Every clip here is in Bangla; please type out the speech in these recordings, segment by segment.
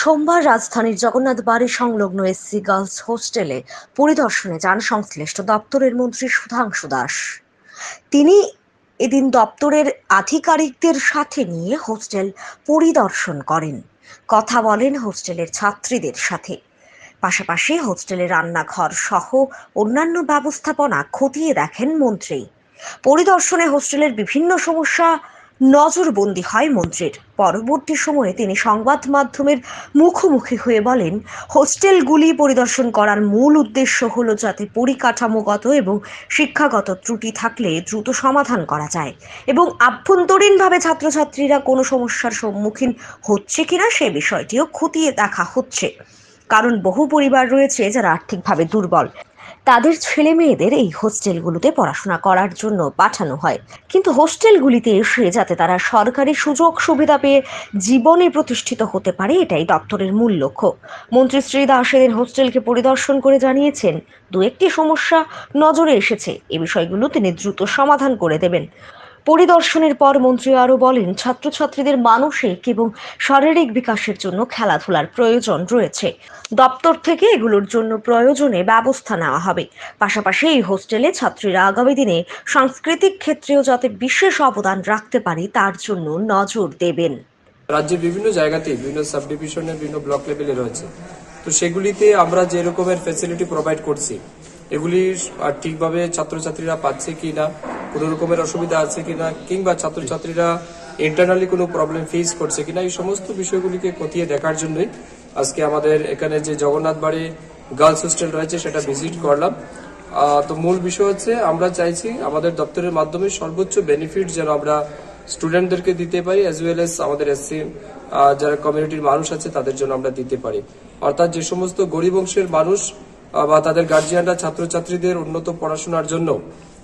সোমবার রাজধানীর জগন্নাথ বাড়ি সংলগ্ন এসসি গার্লস হোস্টেলে পরিদর্শনে যান সংশ্লিষ্ট দপ্তরের মন্ত্রী সুধাংশু দাস তিনি এদিন দপ্তরের আধিকারিকদের সাথে নিয়ে হোস্টেল পরিদর্শন করেন কথা বলেন হোস্টেলের ছাত্রীদের সাথে পাশাপাশি হোস্টেলের রান্নাঘর সহ অন্যান্য ব্যবস্থাপনা খতিয়ে দেখেন মন্ত্রী পরিদর্শনে হোস্টেলের বিভিন্ন সমস্যা নজরবন্দি হয় মন্ত্রীর পরবর্তী সময়ে তিনি সংবাদ মাধ্যমের মুখোমুখি হয়ে বলেন হোস্টেলগুলি পরিদর্শন করার মূল উদ্দেশ্য হলো যাতে পরিকাঠামোগত এবং শিক্ষাগত ত্রুটি থাকলে দ্রুত সমাধান করা যায় এবং আভ্যন্তরীণভাবে ছাত্রছাত্রীরা কোনো সমস্যার সম্মুখীন হচ্ছে কিনা সে বিষয়টিও খতিয়ে দেখা হচ্ছে কারণ বহু পরিবার রয়েছে যারা আর্থিকভাবে দুর্বল তাদের ছেলে মেয়েদের এই হোস্টেলগুলোতে পড়াশোনা করার জন্য পাঠানো হয় কিন্তু হোস্টেলগুলিতে এসে যাতে তারা সরকারি সুযোগ সুবিধা পেয়ে জীবনে প্রতিষ্ঠিত হতে পারে এটাই দপ্তরের মূল লক্ষ্য মন্ত্রী শ্রী দাস এদের হোস্টেলকে পরিদর্শন করে জানিয়েছেন দু একটি সমস্যা নজরে এসেছে এ বিষয়গুলো তিনি দ্রুত সমাধান করে দেবেন পরিদর্শনের পর মন্ত্রী আরও বলেন ছাত্রছাত্রীদের মানসিক এবং শারীরিক বিকাশের জন্য খেলাধুলার প্রয়োজন রয়েছে দপ্তর থেকে এগুলোর জন্য প্রয়োজনে ব্যবস্থা নেওয়া হবে পাশাপাশি এই হোস্টেলে ছাত্রীরা আগামী দিনে সাংস্কৃতিক ক্ষেত্রেও যাতে বিশেষ অবদান রাখতে পারে তার জন্য নজর দেবেন রাজ্যের বিভিন্ন জায়গাতে বিভিন্ন সাব ডিভিশনে বিভিন্ন ব্লক লেভেলে রয়েছে তো সেগুলিতে আমরা যে রকমের ফেসিলিটি প্রোভাইড করছি এগুলি ঠিকভাবে ছাত্রছাত্রীরা পাচ্ছে কি না কোনো রকমের অসুবিধা আছে কিনা কিংবা ছাত্রছাত্রীরা ইন্টারনালি কোনো প্রবলেম ফেস করছে কিনা এই সমস্ত বিষয়গুলিকে খতিয়ে দেখার জন্যই আজকে আমাদের এখানে যে জগন্নাথ বাড়ি গার্লস হোস্টেল রয়েছে সেটা ভিজিট করলাম তো মূল বিষয় হচ্ছে আমরা চাইছি আমাদের দপ্তরের মাধ্যমে সর্বোচ্চ বেনিফিট যেন আমরা স্টুডেন্টদেরকে দিতে পারি অ্যাজ ওয়েল এস আমাদের এসসি যারা কমিউনিটির মানুষ আছে তাদের জন্য আমরা দিতে পারি অর্থাৎ যে সমস্ত গরিব অংশের মানুষ বা তাদের গার্জিয়ানরা ছাত্রছাত্রীদের উন্নত পড়াশোনার জন্য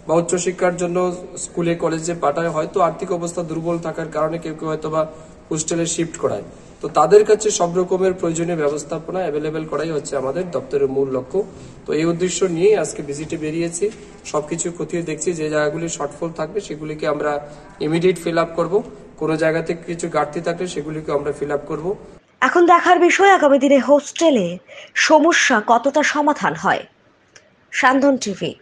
বা উচ্চশিক্ষার জন্য স্কুলে কলেজে পাঠায় হয়তো আর্থিক অবস্থা দুর্বল থাকার কারণে কেউ কেউ হয়তো বা হোস্টেলে শিফট করায় তো তাদের কাছে সব রকমের প্রয়োজনীয় ব্যবস্থাপনা অ্যাভেলেবেল করাই হচ্ছে আমাদের দপ্তরের মূল লক্ষ্য তো এই উদ্দেশ্য নিয়েই আজকে ভিজিটে বেরিয়েছি সবকিছু খতিয়ে দেখছি যে জায়গাগুলি শর্টফল থাকবে সেগুলিকে আমরা ইমিডিয়েট ফিল আপ করবো কোনো জায়গাতে কিছু ঘাটতি থাকলে সেগুলিকে আমরা ফিল আপ করবো এখন দেখার বিষয় আগামী দিনে হোস্টেলে সমস্যা কতটা সমাধান হয় সান্ধন টিভি